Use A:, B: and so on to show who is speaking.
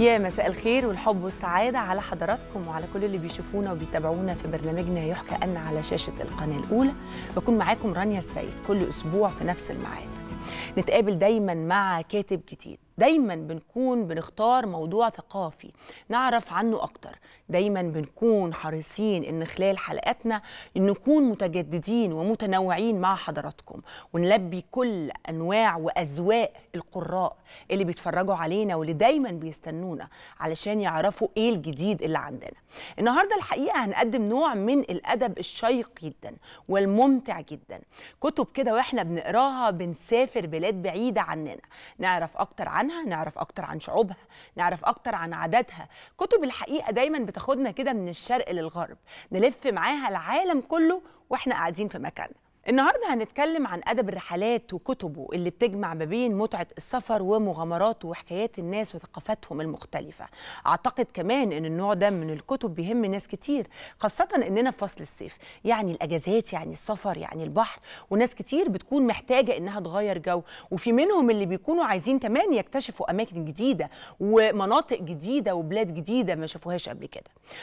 A: يا مساء الخير والحب والسعادة على حضراتكم وعلى كل اللي بيشوفونا وبيتابعونا في برنامجنا يحكى أن على شاشة القناة الأولى بكون معاكم رانيا السيد كل أسبوع في نفس الميعاد نتقابل دايما مع كاتب جديد دايما بنكون بنختار موضوع ثقافي نعرف عنه اكتر دايما بنكون حريصين ان خلال حلقاتنا نكون متجددين ومتنوعين مع حضراتكم ونلبي كل انواع واذواق القراء اللي بيتفرجوا علينا واللي دايما بيستنونا علشان يعرفوا ايه الجديد اللي عندنا النهارده الحقيقه هنقدم نوع من الادب الشيق جدا والممتع جدا كتب كده واحنا بنقراها بنسافر بلاد بعيده عننا نعرف اكتر عنها عنها نعرف أكتر عن شعوبها نعرف أكتر عن عاداتها كتب الحقيقة دايما بتاخدنا كده من الشرق للغرب نلف معاها العالم كله وإحنا قاعدين في مكاننا النهارده هنتكلم عن ادب الرحلات وكتبه اللي بتجمع ما بين متعه السفر ومغامراته وحكايات الناس وثقافاتهم المختلفه اعتقد كمان ان النوع ده من الكتب بيهم ناس كتير خاصه اننا في فصل الصيف يعني الاجازات يعني السفر يعني البحر وناس كتير بتكون محتاجه انها تغير جو وفي منهم اللي بيكونوا عايزين كمان يكتشفوا اماكن جديده ومناطق جديده وبلاد جديده ما شافوهاش قبل كده